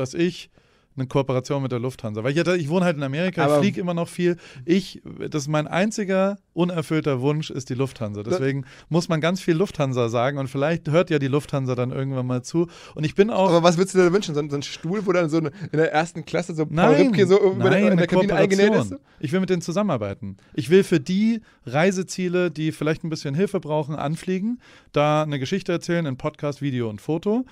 dass ich eine Kooperation mit der Lufthansa. Weil ich, ich wohne halt in Amerika, ich fliege immer noch viel. Ich, das ist mein einziger unerfüllter Wunsch, ist die Lufthansa. Deswegen muss man ganz viel Lufthansa sagen und vielleicht hört ja die Lufthansa dann irgendwann mal zu. Und ich bin auch. Aber was würdest du dir wünschen? So, so einen Stuhl, wo dann so in der ersten Klasse so Paul Ripke so nein, der, in der Kabine eingenäht ist? Ich will mit denen zusammenarbeiten. Ich will für die Reiseziele, die vielleicht ein bisschen Hilfe brauchen, anfliegen, da eine Geschichte erzählen in Podcast, Video und Foto